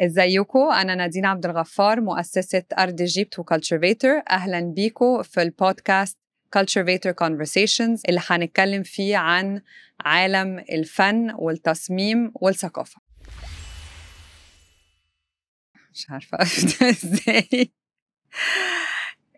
ازيكم انا نادين عبد الغفار مؤسسه ارض جيبت وكالتشرفيتر اهلا بيكم في البودكاست كالتشرفيتر كونفرسيشنز اللي هنتكلم فيه عن عالم الفن والتصميم والثقافه مش عارفه ازاي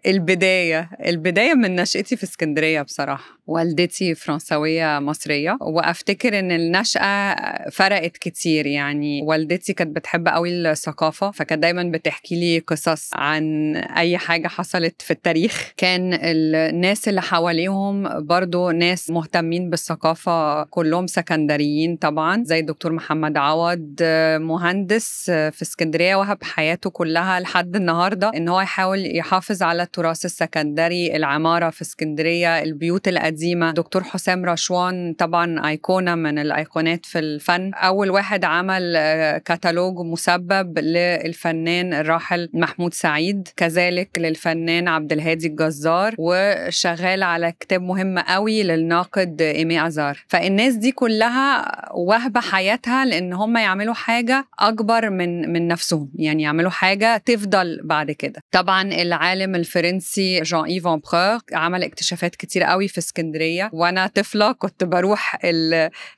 البداية البداية من نشأتي في اسكندرية بصراحة والدتي فرنسوية مصرية وأفتكر إن النشأة فرقت كتير يعني والدتي كانت بتحب قوي الثقافة فكانت دايما بتحكي لي قصص عن أي حاجة حصلت في التاريخ كان الناس اللي حواليهم برضو ناس مهتمين بالثقافة كلهم سكندريين طبعا زي الدكتور محمد عوض مهندس في اسكندرية وهب حياته كلها لحد النهاردة إن هو يحاول يحافظ على التراث السكندري العمارة في اسكندرية البيوت القديمة دكتور حسام رشوان طبعا أيقونة من الأيقونات في الفن أول واحد عمل آه، كتالوج مسبب للفنان الراحل محمود سعيد كذلك للفنان عبد الهادي الجزار وشغال على كتاب مهم قوي للناقد إيمي أزار فالناس دي كلها وهبة حياتها لأن هم يعملوا حاجة أكبر من من نفسهم يعني يعملوا حاجة تفضل بعد كده طبعا العالم الفرنسي الفرنسي جان ايف امبرور عمل اكتشافات كتير قوي في اسكندريه وانا طفله كنت بروح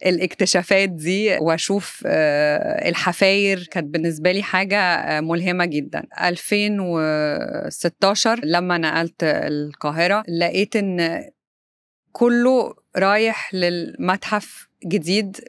الاكتشافات دي واشوف آه، الحفاير كانت بالنسبه لي حاجه آه، ملهمه جدا 2016 لما نقلت القاهره لقيت ان كله رايح للمتحف جديد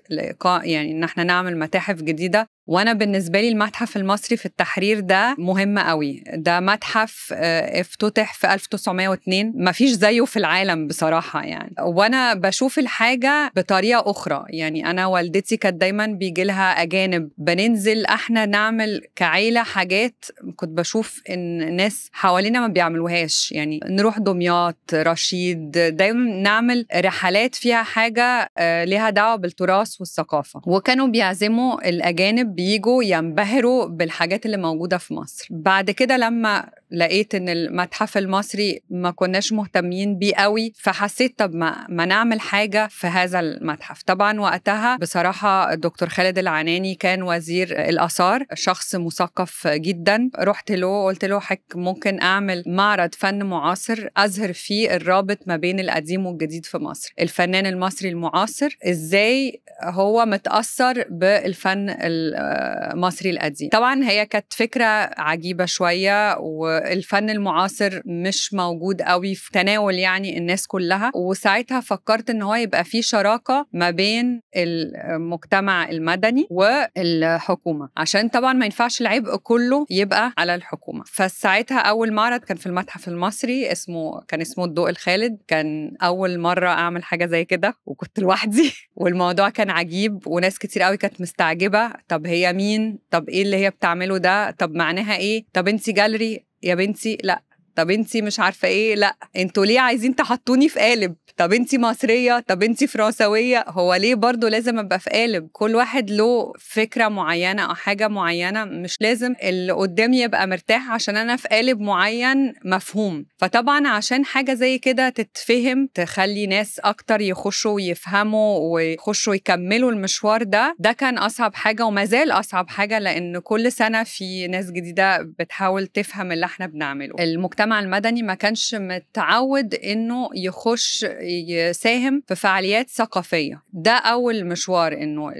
يعني إن إحنا نعمل متاحف جديدة وانا بالنسبه لي المتحف المصري في التحرير ده مهم قوي ده متحف آه، افتتح في 1902 مفيش زيه في العالم بصراحه يعني وانا بشوف الحاجه بطريقه اخرى يعني انا والدتي كانت دايما بيجي لها اجانب بننزل احنا نعمل كعيله حاجات كنت بشوف ان ناس حوالينا ما بيعملوهاش يعني نروح دمياط رشيد دايما نعمل رحلات فيها حاجه آه، ليها دعوه بالتراث والثقافه وكانوا بيعزموا الاجانب بيجوا ينبهروا بالحاجات اللي موجودة في مصر بعد كده لما لقيت ان المتحف المصري ما كناش مهتمين بيه قوي فحسيت طب ما, ما نعمل حاجه في هذا المتحف طبعا وقتها بصراحه الدكتور خالد العناني كان وزير الاثار شخص مثقف جدا رحت له قلت له حك ممكن اعمل معرض فن معاصر اظهر فيه الرابط ما بين القديم والجديد في مصر الفنان المصري المعاصر ازاي هو متاثر بالفن المصري آه، القديم طبعا هي كانت فكره عجيبه شويه و الفن المعاصر مش موجود قوي في تناول يعني الناس كلها وساعتها فكرت ان هو يبقى في شراكه ما بين المجتمع المدني والحكومه عشان طبعا ما ينفعش العبء كله يبقى على الحكومه فساعتها اول معرض كان في المتحف المصري اسمه كان اسمه الضوء الخالد كان اول مره اعمل حاجه زي كده وكنت لوحدي والموضوع كان عجيب وناس كتير قوي كانت مستعجبه طب هي مين طب ايه اللي هي بتعمله ده طب معناها ايه طب انت جالري या बहिणीला طب انت مش عارفه ايه لا انتوا ليه عايزين تحطوني في قالب طب انت مصريه طب انت فرنسويه هو ليه برضه لازم ابقى في قالب كل واحد له فكره معينه او حاجه معينه مش لازم اللي قدامي يبقى مرتاح عشان انا في قالب معين مفهوم فطبعا عشان حاجه زي كده تتفهم تخلي ناس اكتر يخشوا ويفهموا ويخشوا يكملوا المشوار ده ده كان اصعب حاجه وما زال اصعب حاجه لان كل سنه في ناس جديده بتحاول تفهم اللي احنا بنعمله المجتمع المجتمع المدني ما كانش متعود انه يخش يساهم في فعاليات ثقافيه ده اول مشوار انه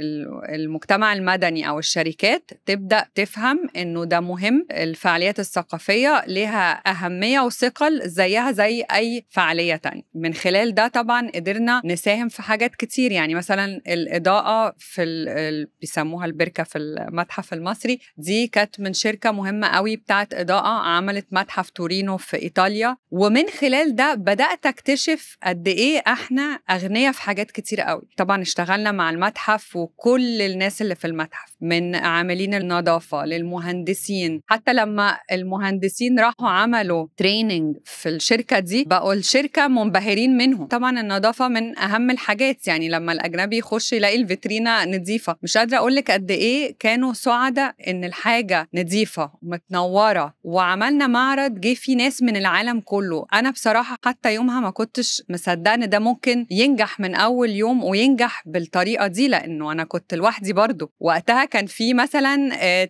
المجتمع المدني او الشركات تبدا تفهم انه ده مهم الفعاليات الثقافيه لها اهميه وثقل زيها زي اي فعاليه تانية من خلال ده طبعا قدرنا نساهم في حاجات كتير يعني مثلا الاضاءه في ال... بيسموها البركه في المتحف المصري دي كانت من شركه مهمه قوي بتاعت اضاءه عملت متحف تورينو في إيطاليا ومن خلال ده بدأت أكتشف قد إيه إحنا أغنياء في حاجات كتير قوي طبعا اشتغلنا مع المتحف وكل الناس اللي في المتحف من عاملين النظافة للمهندسين حتى لما المهندسين راحوا عملوا تريننج في الشركة دي بقوا الشركة منبهرين منهم طبعا النظافة من أهم الحاجات يعني لما الأجنبي يخش يلاقي الفيترينه نظيفة مش قادرة أقول لك قد إيه كانوا سعداء إن الحاجة نظيفة ومتنورة وعملنا معرض جه فيه ناس ناس من العالم كله انا بصراحه حتى يومها ما كنتش مصدقه ان ده ممكن ينجح من اول يوم وينجح بالطريقه دي لانه انا كنت لوحدي برضه وقتها كان في مثلا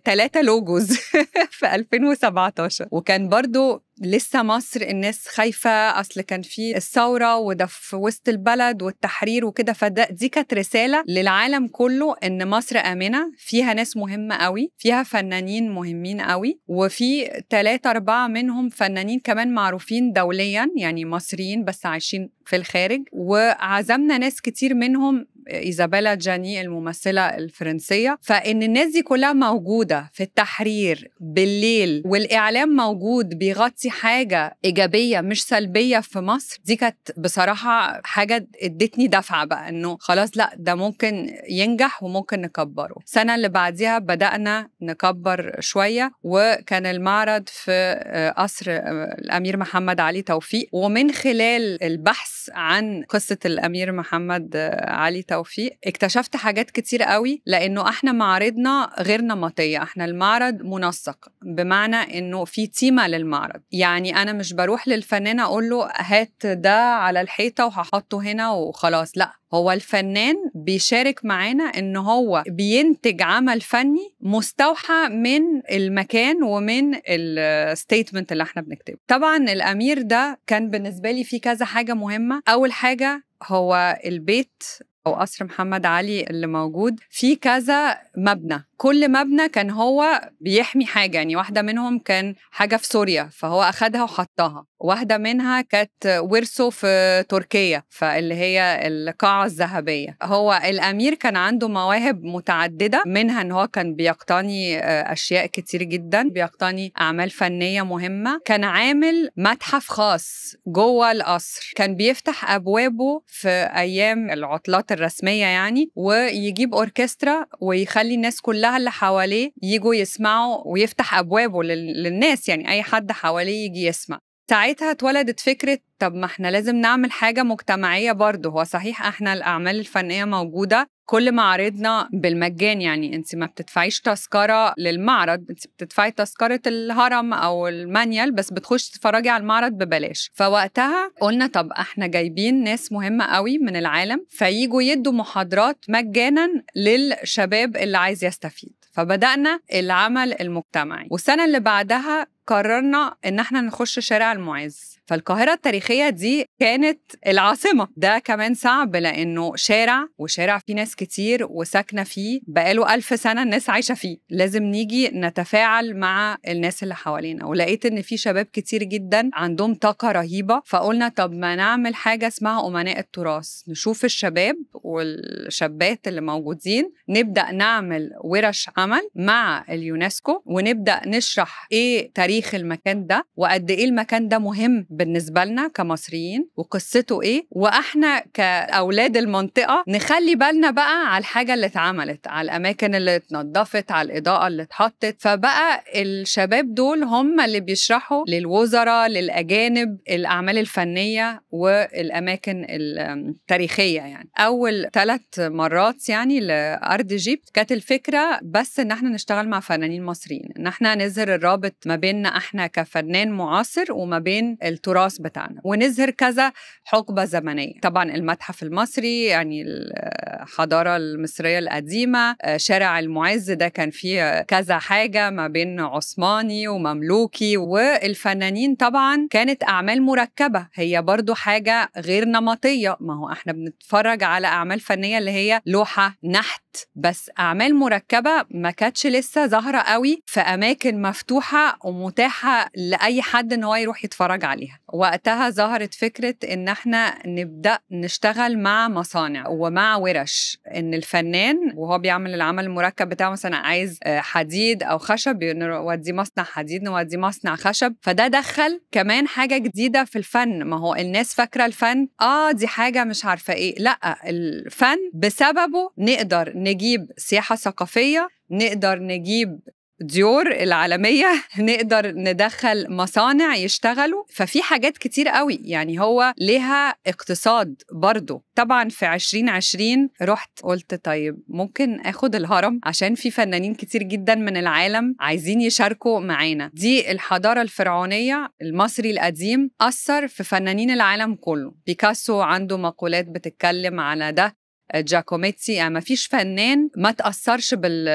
ثلاثة آه، لوجوز في 2017 وكان برضه لسه مصر الناس خايفة أصل كان في الثورة وده في وسط البلد والتحرير وكده فده دي كانت رسالة للعالم كله إن مصر آمنة فيها ناس مهمة قوي فيها فنانين مهمين قوي وفي ثلاثة أربعة منهم فنانين كمان معروفين دوليا يعني مصريين بس عايشين في الخارج وعزمنا ناس كتير منهم ايزابيلا جاني الممثله الفرنسيه فان الناس دي كلها موجوده في التحرير بالليل والاعلام موجود بيغطي حاجه ايجابيه مش سلبيه في مصر دي كانت بصراحه حاجه ادتني دفعه بقى انه خلاص لا ده ممكن ينجح وممكن نكبره السنه اللي بعديها بدانا نكبر شويه وكان المعرض في آه، قصر آه، الامير محمد علي توفيق ومن خلال البحث عن قصه الامير محمد آه، علي توفيق توفيق اكتشفت حاجات كتير قوي لانه احنا معارضنا غير نمطيه احنا المعرض منسق بمعنى انه في تيمه للمعرض يعني انا مش بروح للفنان اقول له هات ده على الحيطه وهحطه هنا وخلاص لا هو الفنان بيشارك معانا ان هو بينتج عمل فني مستوحى من المكان ومن الستيتمنت اللي احنا بنكتبه طبعا الامير ده كان بالنسبه لي في كذا حاجه مهمه اول حاجه هو البيت او قصر محمد علي اللي موجود في كذا مبنى كل مبنى كان هو بيحمي حاجه يعني واحده منهم كان حاجه في سوريا فهو اخدها وحطها واحده منها كانت ورثه في تركيا فاللي هي القاعه الذهبيه هو الامير كان عنده مواهب متعدده منها ان هو كان بيقتني آه، اشياء كتير جدا بيقتني اعمال فنيه مهمه كان عامل متحف خاص جوه القصر كان بيفتح ابوابه في ايام العطلات الحفلات الرسميه يعني ويجيب اوركسترا ويخلي الناس كلها اللي حواليه يجوا يسمعوا ويفتح ابوابه للناس يعني اي حد حواليه يجي يسمع ساعتها اتولدت فكرة طب ما احنا لازم نعمل حاجة مجتمعية برضه هو صحيح احنا الأعمال الفنية موجودة كل معارضنا بالمجان يعني انت ما بتدفعيش تذكره للمعرض انت بتدفعي تذكره الهرم او المانيال بس بتخش تتفرجي على المعرض ببلاش فوقتها قلنا طب احنا جايبين ناس مهمه قوي من العالم فييجوا يدوا محاضرات مجانا للشباب اللي عايز يستفيد فبدانا العمل المجتمعي والسنه اللي بعدها قررنا ان احنا نخش شارع المعز فالقاهرة التاريخية دي كانت العاصمة ده كمان صعب لأنه شارع وشارع فيه ناس كتير وساكنة فيه بقاله ألف سنة الناس عايشة فيه لازم نيجي نتفاعل مع الناس اللي حوالينا ولقيت إن في شباب كتير جدا عندهم طاقة رهيبة فقلنا طب ما نعمل حاجة اسمها أمناء التراث نشوف الشباب والشابات اللي موجودين نبدأ نعمل ورش عمل مع اليونسكو ونبدأ نشرح إيه تاريخ المكان ده وقد إيه المكان ده مهم بالنسبه لنا كمصريين وقصته ايه واحنا كاولاد المنطقه نخلي بالنا بقى على الحاجه اللي اتعملت على الاماكن اللي اتنضفت على الاضاءه اللي اتحطت فبقى الشباب دول هم اللي بيشرحوا للوزراء للاجانب الاعمال الفنيه والاماكن التاريخيه يعني اول ثلاث مرات يعني لارض جيبت كانت الفكره بس ان احنا نشتغل مع فنانين مصريين ان احنا نظهر الرابط ما بيننا احنا كفنان معاصر وما بين التراث بتاعنا ونظهر كذا حقبه زمنيه طبعا المتحف المصري يعني الحضاره المصريه القديمه شارع المعز ده كان فيه كذا حاجه ما بين عثماني ومملوكي والفنانين طبعا كانت اعمال مركبه هي برضو حاجه غير نمطيه ما هو احنا بنتفرج على اعمال فنيه اللي هي لوحه نحت بس أعمال مركبة ما كانتش لسه ظاهرة قوي في أماكن مفتوحة ومتاحة لأي حد إن هو يروح يتفرج عليها وقتها ظهرت فكرة إن احنا نبدأ نشتغل مع مصانع ومع ورش إن الفنان وهو بيعمل العمل المركب بتاعه مثلا عايز آه، حديد أو خشب نوديه مصنع حديد نوديه مصنع خشب فده دخل كمان حاجة جديدة في الفن ما هو الناس فاكرة الفن آه دي حاجة مش عارفة إيه لأ الفن بسببه نقدر نجيب سياحه ثقافيه نقدر نجيب ديور العالمية نقدر ندخل مصانع يشتغلوا ففي حاجات كتير قوي يعني هو لها اقتصاد برضه طبعا في 2020 رحت قلت طيب ممكن اخد الهرم عشان في فنانين كتير جدا من العالم عايزين يشاركوا معانا دي الحضارة الفرعونية المصري القديم أثر في فنانين العالم كله بيكاسو عنده مقولات بتتكلم على ده جاكوميتسي يعني ما فيش فنان ما تأثرش بال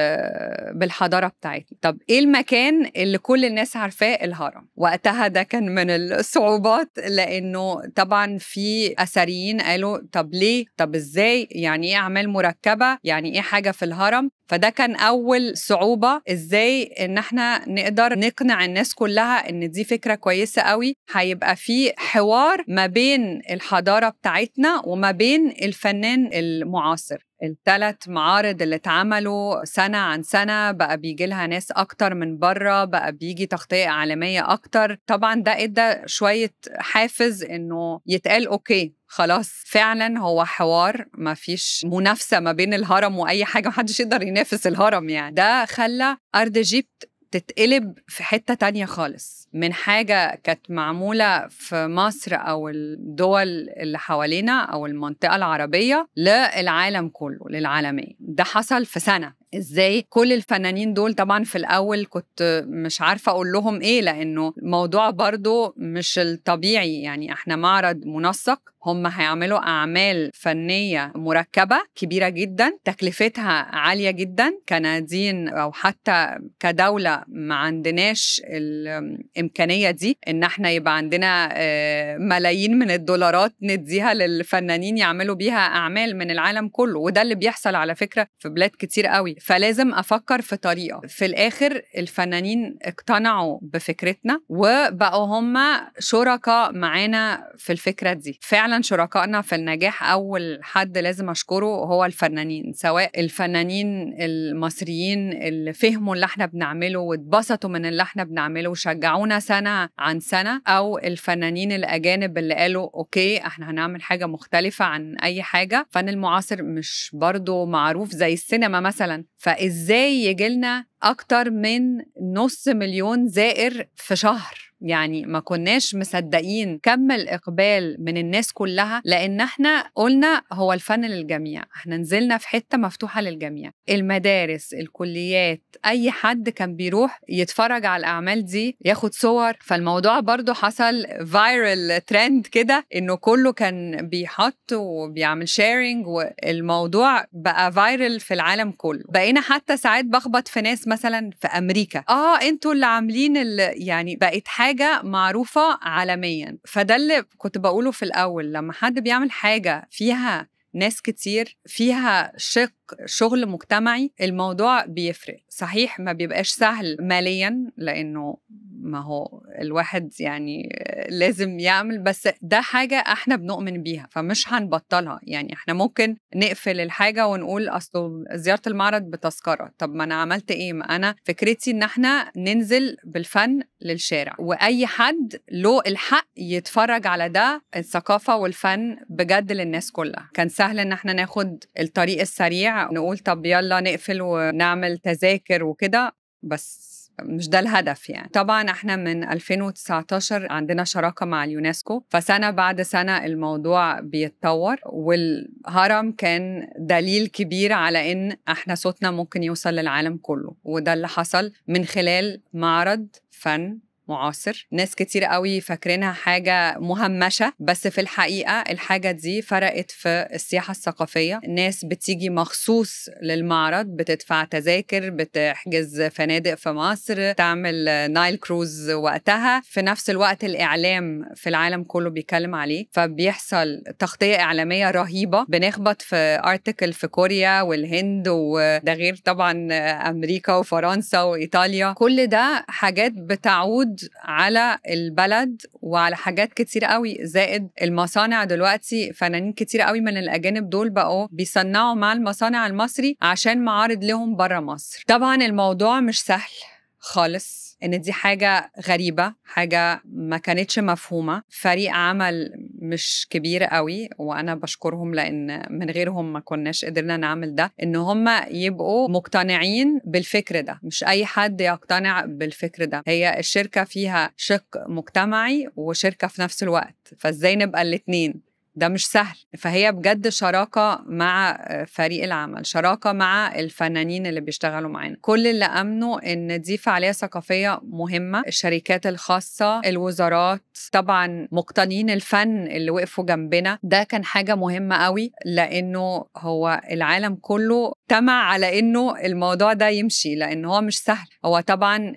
بالحضارة بتاعتنا طب إيه المكان اللي كل الناس عارفاه الهرم وقتها ده كان من الصعوبات لأنه طبعا في أثريين قالوا طب ليه طب إزاي يعني إيه أعمال مركبة يعني إيه حاجة في الهرم فده كان اول صعوبه ازاي ان احنا نقدر نقنع الناس كلها ان دي فكره كويسه قوي هيبقى في حوار ما بين الحضاره بتاعتنا وما بين الفنان المعاصر الثلاث معارض اللي اتعملوا سنة عن سنة بقى بيجي لها ناس أكتر من بره بقى بيجي تغطية إعلامية أكتر طبعا ده إدى شوية حافز إنه يتقال أوكي خلاص فعلا هو حوار ما فيش منافسة ما بين الهرم وأي حاجة محدش يقدر ينافس الهرم يعني ده خلى أرض جيبت تتقلب في حتة تانية خالص من حاجة كانت معمولة في مصر أو الدول اللي حوالينا أو المنطقة العربية للعالم كله للعالمية ده حصل في سنة ازاي كل الفنانين دول طبعا في الاول كنت مش عارفه اقول لهم ايه لانه الموضوع برضو مش الطبيعي يعني احنا معرض منسق هم هيعملوا اعمال فنيه مركبه كبيره جدا تكلفتها عاليه جدا كنادين او حتى كدوله ما عندناش الامكانيه دي ان احنا يبقى عندنا آه، ملايين من الدولارات نديها للفنانين يعملوا بيها اعمال من العالم كله وده اللي بيحصل على فكره في بلاد كتير قوي فلازم افكر في طريقه في الاخر الفنانين اقتنعوا بفكرتنا وبقوا هم شركاء معانا في الفكره دي فعلا شركائنا في النجاح اول حد لازم اشكره هو الفنانين سواء الفنانين المصريين اللي فهموا اللي احنا بنعمله واتبسطوا من اللي احنا بنعمله وشجعونا سنه عن سنه او الفنانين الاجانب اللي قالوا اوكي احنا هنعمل حاجه مختلفه عن اي حاجه الفن المعاصر مش برضه معروف زي السينما مثلا فازاي يجي لنا اكتر من نص مليون زائر في شهر يعني ما كناش مصدقين كم الاقبال من الناس كلها لان احنا قلنا هو الفن للجميع احنا نزلنا في حته مفتوحه للجميع المدارس الكليات اي حد كان بيروح يتفرج على الاعمال دي ياخد صور فالموضوع برضو حصل فايرال ترند كده انه كله كان بيحط وبيعمل شيرنج والموضوع بقى فايرال في العالم كله بقينا حتى ساعات بخبط في ناس مثلا في امريكا اه انتوا اللي عاملين يعني بقت حاجه حاجه معروفه عالميا فده اللي كنت بقوله في الاول لما حد بيعمل حاجه فيها ناس كتير فيها شق شغل مجتمعي الموضوع بيفرق صحيح ما بيبقاش سهل ماليا لانه ما هو الواحد يعني لازم يعمل بس ده حاجة احنا بنؤمن بيها فمش هنبطلها يعني احنا ممكن نقفل الحاجة ونقول اصل زيارة المعرض بتذكرة طب ما انا عملت ايه ما انا فكرتي ان احنا ننزل بالفن للشارع واي حد له الحق يتفرج على ده الثقافة والفن بجد للناس كلها كان سهل ان احنا ناخد الطريق السريع نقول طب يلا نقفل ونعمل تذاكر وكده بس مش ده الهدف يعني طبعا احنا من 2019 عندنا شراكة مع اليونسكو فسنة بعد سنة الموضوع بيتطور والهرم كان دليل كبير على ان احنا صوتنا ممكن يوصل للعالم كله وده اللي حصل من خلال معرض فن معاصر ناس كتير قوي فاكرينها حاجة مهمشة بس في الحقيقة الحاجة دي فرقت في السياحة الثقافية ناس بتيجي مخصوص للمعرض بتدفع تذاكر بتحجز فنادق في مصر تعمل نايل كروز وقتها في نفس الوقت الإعلام في العالم كله بيتكلم عليه فبيحصل تغطية إعلامية رهيبة بنخبط في ارتكل في كوريا والهند وده غير طبعا أمريكا وفرنسا وإيطاليا كل ده حاجات بتعود اقتصاد على البلد وعلى حاجات كتير قوي زائد المصانع دلوقتي فنانين كتير قوي من الاجانب دول بقوا بيصنعوا مع المصانع المصري عشان معارض لهم بره مصر طبعا الموضوع مش سهل خالص ان دي حاجه غريبه حاجه ما كانتش مفهومه فريق عمل مش كبير قوي وانا بشكرهم لان من غيرهم ما كناش قدرنا نعمل ده ان هم يبقوا مقتنعين بالفكر ده مش اي حد يقتنع بالفكر ده هي الشركه فيها شق مجتمعي وشركه في نفس الوقت فازاي نبقى الاتنين ده مش سهل فهي بجد شراكه مع فريق العمل شراكه مع الفنانين اللي بيشتغلوا معانا كل اللي امنه ان دي فعاليه ثقافيه مهمه الشركات الخاصه الوزارات طبعا مقتنين الفن اللي وقفوا جنبنا ده كان حاجه مهمه قوي لانه هو العالم كله تمع على انه الموضوع ده يمشي لان هو مش سهل هو طبعا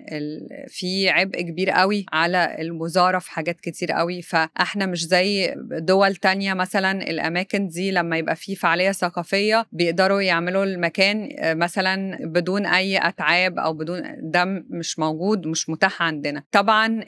في عبء كبير قوي على الوزاره في حاجات كتير قوي فاحنا مش زي دول تانية مثلا الاماكن دي لما يبقى في فعاليه ثقافيه بيقدروا يعملوا المكان آه، مثلا بدون اي اتعاب او بدون دم مش موجود مش متاح عندنا طبعا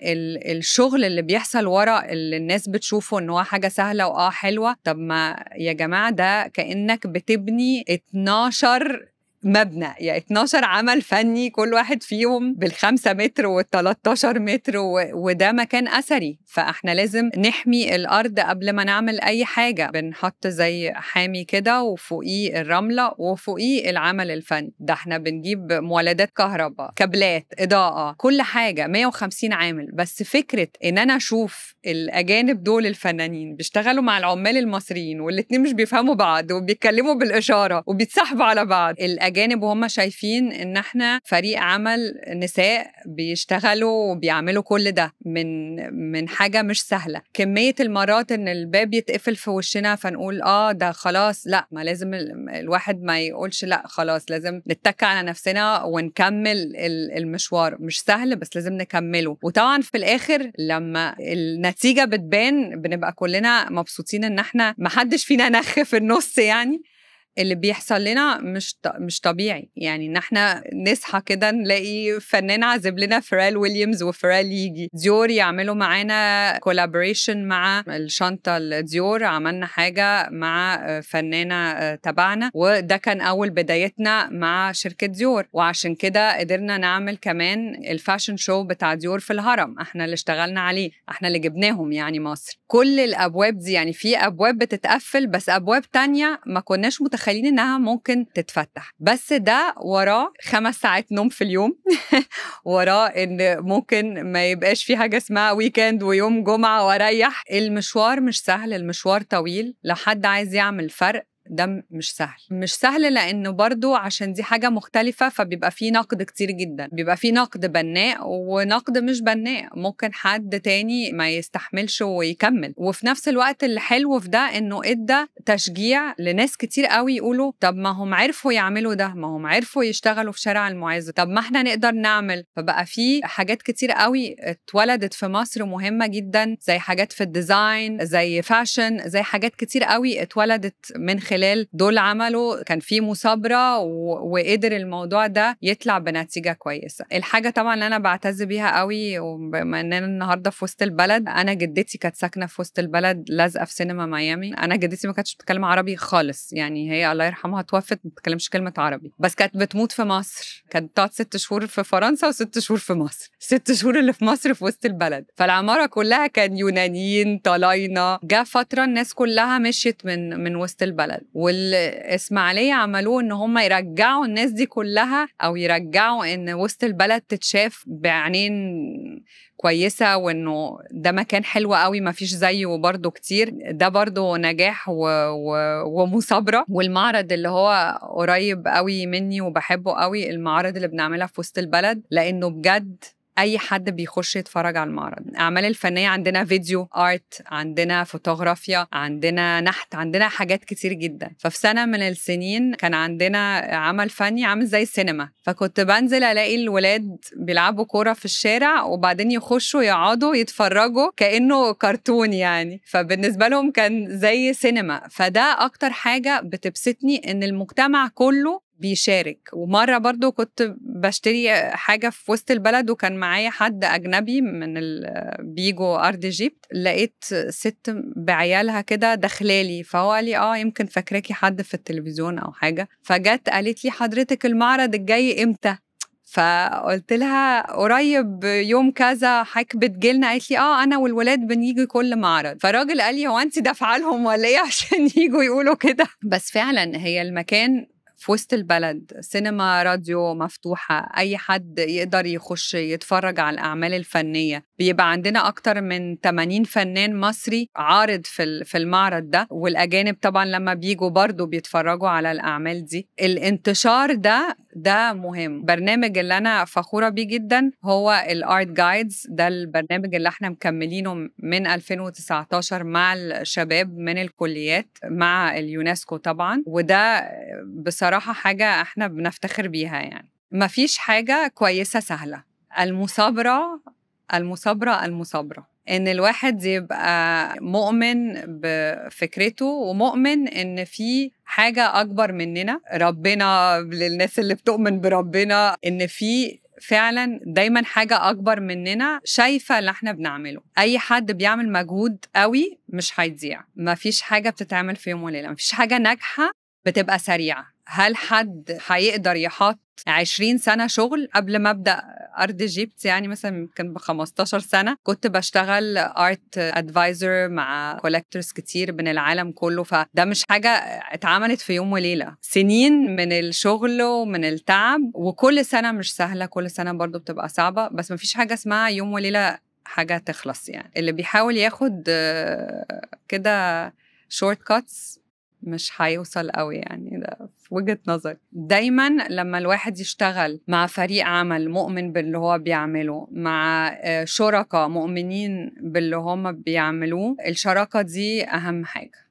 الشغل اللي بيحصل ورا اللي الناس بتشوفه ان هو حاجه سهله واه حلوه طب ما يا جماعه ده كانك بتبني 12 مبنى يعني 12 عمل فني كل واحد فيهم بال5 متر وال13 متر و... وده مكان أثري فإحنا لازم نحمي الأرض قبل ما نعمل أي حاجة بنحط زي حامي كده وفوقيه الرملة وفوقيه العمل الفني ده إحنا بنجيب مولدات كهرباء كابلات إضاءة كل حاجة 150 عامل بس فكرة إن أنا أشوف الأجانب دول الفنانين بيشتغلوا مع العمال المصريين والاتنين مش بيفهموا بعض وبيتكلموا بالإشارة وبيتصاحبوا على بعض الاجانب وهم شايفين ان احنا فريق عمل نساء بيشتغلوا وبيعملوا كل ده من من حاجه مش سهله كميه المرات ان الباب يتقفل في وشنا فنقول اه ده خلاص لا ما لازم الواحد ما يقولش لا خلاص لازم نتكى على نفسنا ونكمل المشوار مش سهل بس لازم نكمله وطبعا في الاخر لما النتيجه بتبان بنبقى كلنا مبسوطين ان احنا ما حدش فينا نخ في النص يعني اللي بيحصل لنا مش مش طبيعي يعني ان احنا نصحى كده نلاقي فنان عازب لنا فرال ويليامز وفرال يجي ديور يعملوا معانا كولابوريشن مع الشنطه ديور عملنا حاجه مع فنانه تبعنا وده كان اول بدايتنا مع شركه ديور وعشان كده قدرنا نعمل كمان الفاشن شو بتاع ديور في الهرم احنا اللي اشتغلنا عليه احنا اللي جبناهم يعني مصر كل الابواب دي يعني في ابواب بتتقفل بس ابواب تانية ما كناش متخيلين متخيلين انها ممكن تتفتح بس ده وراه خمس ساعات نوم في اليوم وراه ان ممكن ما يبقاش في حاجه اسمها ويكند ويوم جمعه واريح المشوار مش سهل المشوار طويل لو حد عايز يعمل فرق ده مش سهل مش سهل لانه برضو عشان دي حاجه مختلفه فبيبقى فيه نقد كتير جدا بيبقى فيه نقد بناء ونقد مش بناء ممكن حد تاني ما يستحملش ويكمل وفي نفس الوقت اللي حلو في ده انه ادى تشجيع لناس كتير قوي يقولوا طب ما هم عرفوا يعملوا ده ما هم عرفوا يشتغلوا في شارع المعز طب ما احنا نقدر نعمل فبقى في حاجات كتير قوي اتولدت في مصر مهمه جدا زي حاجات في الديزاين زي فاشن زي حاجات كتير قوي اتولدت من خلال خلال دول عمله كان في مثابره وقدر الموضوع ده يطلع بنتيجه كويسه الحاجه طبعا اللي انا بعتز بيها قوي وبما اننا النهارده في وسط البلد انا جدتي كانت ساكنه في وسط البلد لازقه في سينما ميامي انا جدتي ما كانتش بتتكلم عربي خالص يعني هي الله يرحمها توفت ما بتتكلمش كلمه عربي بس كانت بتموت في مصر كانت بتقعد ست شهور في فرنسا وست شهور في مصر ست شهور اللي في مصر في وسط البلد فالعماره كلها كان يونانيين طلاينه جه فتره الناس كلها مشيت من من وسط البلد الجدل والإسماعيلية عملوه إن هم يرجعوا الناس دي كلها أو يرجعوا إن وسط البلد تتشاف بعينين كويسة وإنه ده مكان حلو قوي ما فيش زيه وبرده كتير ده برده نجاح و... و... ومثابرة والمعرض اللي هو قريب قوي مني وبحبه قوي المعرض اللي بنعملها في وسط البلد لأنه بجد اي حد بيخش يتفرج على المعرض الاعمال الفنيه عندنا فيديو ارت عندنا فوتوغرافيا عندنا نحت عندنا حاجات كتير جدا ففي سنه من السنين كان عندنا عمل فني عامل زي السينما فكنت بنزل الاقي الولاد بيلعبوا كوره في الشارع وبعدين يخشوا يقعدوا يتفرجوا كانه كرتون يعني فبالنسبه لهم كان زي سينما فده اكتر حاجه بتبسطني ان المجتمع كله بيشارك ومره برضو كنت بشتري حاجه في وسط البلد وكان معايا حد اجنبي من بيجو ارض ايجيبت لقيت ست بعيالها كده داخلالي فهو قال لي اه يمكن فاكراكي حد في التلفزيون او حاجه فجت قالت لي حضرتك المعرض الجاي امتى فقلت لها قريب يوم كذا حضرتك بتجيلنا قالت لي اه انا والولاد بنيجي كل معرض فالراجل قال لي هو انت دافعه لهم ولا ايه عشان يجوا يقولوا كده بس فعلا هي المكان في وسط البلد سينما راديو مفتوحة أي حد يقدر يخش يتفرج على الأعمال الفنية بيبقى عندنا اكتر من 80 فنان مصري عارض في في المعرض ده والاجانب طبعا لما بيجوا برضه بيتفرجوا على الاعمال دي الانتشار ده ده مهم برنامج اللي انا فخوره بيه جدا هو الارت جايدز ده البرنامج اللي احنا مكملينه من 2019 مع الشباب من الكليات مع اليونسكو طبعا وده بصراحه حاجه احنا بنفتخر بيها يعني مفيش حاجه كويسه سهله المثابره المثابرة المثابرة ان الواحد يبقى مؤمن بفكرته ومؤمن ان في حاجة أكبر مننا ربنا للناس اللي بتؤمن بربنا ان في فعلا دايما حاجة أكبر مننا شايفة اللي احنا بنعمله أي حد بيعمل مجهود قوي مش هيضيع مفيش حاجة بتتعمل في يوم وليلة مفيش حاجة ناجحة بتبقى سريعة هل حد هيقدر يحط 20 سنه شغل قبل ما ابدا ارض جيبت يعني مثلا يمكن ب 15 سنه كنت بشتغل ارت ادفايزر مع كولكترز كتير من العالم كله فده مش حاجه اتعملت في يوم وليله سنين من الشغل ومن التعب وكل سنه مش سهله كل سنه برضو بتبقى صعبه بس ما فيش حاجه اسمها يوم وليله حاجه تخلص يعني اللي بيحاول ياخد آه، كده شورت كاتس مش حيوصل قوي يعني ده في وجهه نظري دايما لما الواحد يشتغل مع فريق عمل مؤمن باللي هو بيعمله مع آه، شركاء مؤمنين باللي هم بيعملوه الشراكه دي اهم حاجه